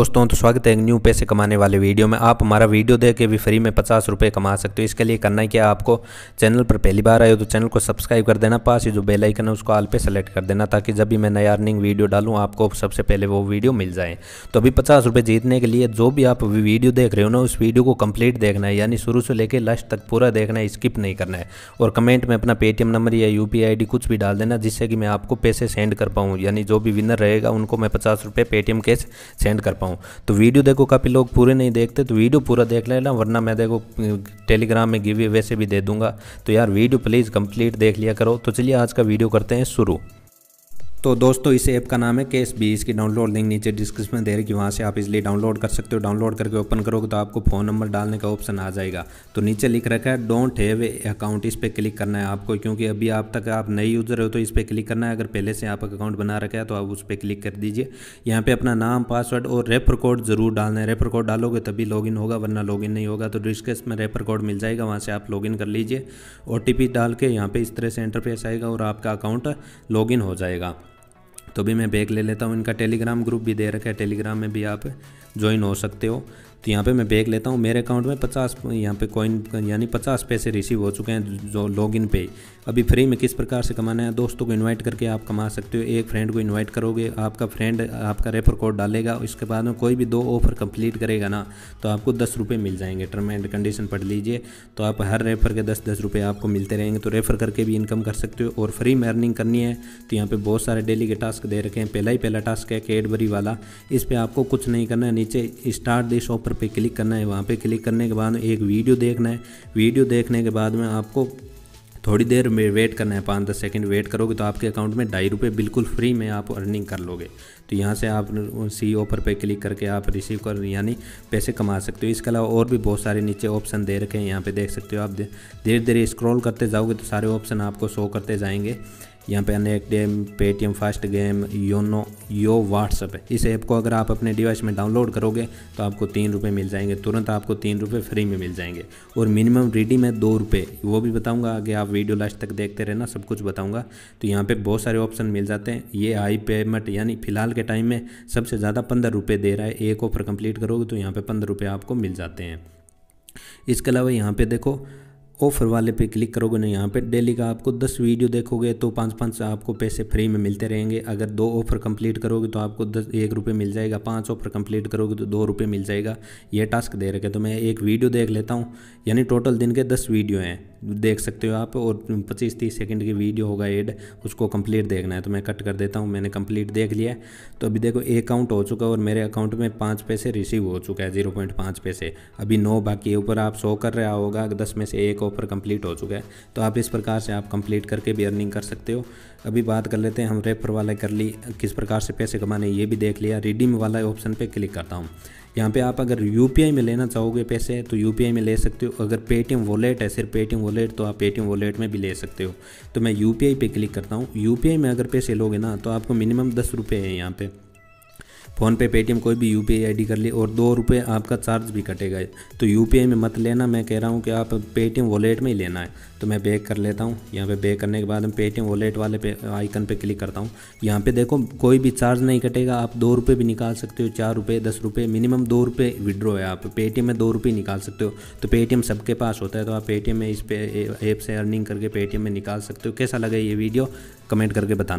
दोस्तों तो स्वागत है न्यू पैसे कमाने वाले वीडियो में आप हमारा वीडियो देख के भी फ्री में पचास रुपये कमा सकते हो इसके लिए करना है कि आपको चैनल पर पहली बार आए हो तो चैनल को सब्सक्राइब कर देना पास ही जो बेल आइकन है उसको आल पे सेलेक्ट कर देना ताकि जब भी मैं नया अर्निंग वीडियो डालूँ आपको सबसे पहले वो वीडियो मिल जाए तो अभी पचास रुपये जीतने के लिए जो भी आप वीडियो देख रहे हो ना उस वीडियो को कम्प्लीट देखना है यानी शुरू से लेकर लास्ट तक पूरा देखना है स्किप नहीं करना है और कमेंट में अपना पेटीएम नंबर या यू पी कुछ भी डाल देना जिससे कि मैं आपको पैसे सेंड कर पाऊँ यानी जो भी विनर रहेगा उनको मैं पचास रुपये पेटीएम कैश सेंड कर पाऊँ हूँ तो वीडियो देखो काफ़ी लोग पूरे नहीं देखते तो वीडियो पूरा देख लेना वरना मैं देखो टेलीग्राम में गिवे वैसे भी दे दूंगा तो यार वीडियो प्लीज़ कंप्लीट देख लिया करो तो चलिए आज का वीडियो करते हैं शुरू तो दोस्तों इस ऐप का नाम है केस बी इसकी डाउनलोड लिंक नीचे डिस्क्रिप्शन में दे रही कि वहाँ से आप इसलिए डाउनलोड कर सकते हो डाउनलोड करके ओपन करोगे तो आपको फ़ोन नंबर डालने का ऑप्शन आ जाएगा तो नीचे लिख रखा है डोंट हैव अकाउंट इस पर क्लिक करना है आपको क्योंकि अभी आप तक आप नए यूज़र हो तो इस पर क्लिक करना है अगर पहले से आप अकाउंट बना रखा है तो आप उस पर क्लिक कर दीजिए यहाँ पर अपना नाम पासवर्ड और रेफर कोड ज़रूर डालना है रेफर कोड डालोगे तभी लॉगिन होगा वरना लॉग नहीं होगा तो डिस्क्रिप्स में रेफर कोड मिल जाएगा वहाँ से आप लॉग कर लीजिए ओ डाल के यहाँ पर इस तरह से इंटरफेस आएगा और आपका अकाउंट लॉग हो जाएगा तो भी मैं बैग ले लेता हूँ इनका टेलीग्राम ग्रुप भी दे रखा है टेलीग्राम में भी आप ज्वाइन हो सकते हो तो यहाँ पे मैं देख लेता हूँ मेरे अकाउंट में पचास यहाँ पे कॉइन यानी पचास पैसे रिसीव हो चुके हैं जो लॉग इन पे अभी फ्री में किस प्रकार से कमाना है दोस्तों को इन्वाइट करके आप कमा सकते हो एक फ्रेंड को इन्वाइट करोगे आपका फ्रेंड आपका रेफर कोड डालेगा उसके बाद में कोई भी दो ऑफर कंप्लीट करेगा ना तो आपको दस रुपये मिल जाएंगे टर्म एंड कंडीशन पढ़ लीजिए तो आप हर रेफर के दस दस रुपये आपको मिलते रहेंगे तो रेफर करके भी इनकम कर सकते हो और फ्री में अर्निंग करनी है तो यहाँ पर बहुत सारे डेली के टास्क दे रखे हैं पहला ही पहला टास्क है कैडबरी वाला इस पर आपको कुछ नहीं करना है नीचे स्टार्ट दिस ऑफर पर पे क्लिक करना है वहाँ पे क्लिक करने के बाद एक वीडियो देखना है वीडियो देखने के बाद में आपको थोड़ी देर में वेट करना है पाँच दस सेकेंड वेट करोगे तो आपके अकाउंट में ढाई रुपये बिल्कुल फ्री में आप अर्निंग कर लोगे तो यहाँ से आप सी ऑफर पे क्लिक करके आप रिसीव कर यानी पैसे कमा सकते हो इसके अलावा और भी बहुत सारे नीचे ऑप्शन दे रखे हैं यहाँ पे देख सकते हो आप धीरे धीरे स्क्रॉल करते जाओगे तो सारे ऑप्शन आपको शो करते जाएंगे यहाँ पे अनेक गेम पेटीएम फास्ट गेम योनो यो व्हाट्सअप है इस ऐप को अगर आप अपने डिवाइस में डाउनलोड करोगे तो आपको तीन रुपये मिल जाएंगे तुरंत आपको तीन रुपये फ्री में मिल जाएंगे और मिनिमम रीडिंग है दो रुपये वो भी बताऊँगा आगे आप वीडियो लास्ट तक देखते रहना सब कुछ बताऊँगा तो यहाँ पर बहुत सारे ऑप्शन मिल जाते हैं ये आई पेमेंट यानी फिलहाल के टाइम में सबसे ज़्यादा पंद्रह रुपये दे रहा है एक ऑफर कंप्लीट करोगे तो यहाँ पर पंद्रह रुपये आपको मिल जाते हैं इसके अलावा यहाँ पे देखो ऑफर वाले पे क्लिक करोगे ना यहाँ पे डेली का आपको 10 वीडियो देखोगे तो पाँच पाँच आपको पैसे फ्री में मिलते रहेंगे अगर दो ऑफर कंप्लीट करोगे तो आपको दस एक रुपये मिल जाएगा पाँच ऑफर कंप्लीट करोगे तो दो रुपये मिल जाएगा ये टास्क दे रखे तो मैं एक वीडियो देख लेता हूँ यानी टोटल दिन के दस वीडियो हैं देख सकते हो आप और 25-30 सेकंड की वीडियो होगा एड उसको कंप्लीट देखना है तो मैं कट कर देता हूँ मैंने कंप्लीट देख लिया तो अभी देखो एक अकाउंट हो चुका है और मेरे अकाउंट में पाँच पैसे रिसीव हो चुका है जीरो पॉइंट पाँच पैसे अभी नौ बाकी ऊपर आप शो कर रहा होगा दस में से एक ऑफर कंप्लीट हो चुका है तो आप इस प्रकार से आप कंप्लीट करके भी अर्निंग कर सकते हो अभी बात कर लेते हैं हम रेफर वाला कर ली किस प्रकार से पैसे कमाने ये भी देख लिया रिडीम वाला ऑप्शन पर क्लिक करता हूँ यहाँ पे आप अगर यू में लेना चाहोगे पैसे तो यू में ले सकते हो अगर पेटीएम वॉलेट है सिर्फ पेटीएम वॉलेट तो आप पेटीएम वॉलेट में भी ले सकते हो तो मैं यू पे क्लिक करता हूँ यू में अगर पैसे लोगे ना तो आपको मिनिमम दस रुपये है यहाँ पर फ़ोनपे पेटीएम कोई भी यू पी आई कर ली और दो रुपये आपका चार्ज भी कटेगा तो यू में मत लेना मैं कह रहा हूँ कि आप पेटीएम वॉलेट में ही लेना है तो मैं पे कर लेता हूँ यहाँ पे पे करने के बाद मैं पेटीएम वॉलेट वाले पे आइकन पे क्लिक करता हूँ यहाँ पे देखो कोई भी चार्ज नहीं कटेगा आप दो रुपये भी निकाल सकते हो चार रुपये दस रुपये मिनिमम दो रुपये विड्रो है आप पेटीएम में दो रुपये निकाल सकते हो तो पेटीएम सबके पास होता है तो आप पेटीएम में इस पे ऐप से अर्निंग करके पेटीएम में निकाल सकते हो कैसा लगे ये वीडियो कमेंट करके बताना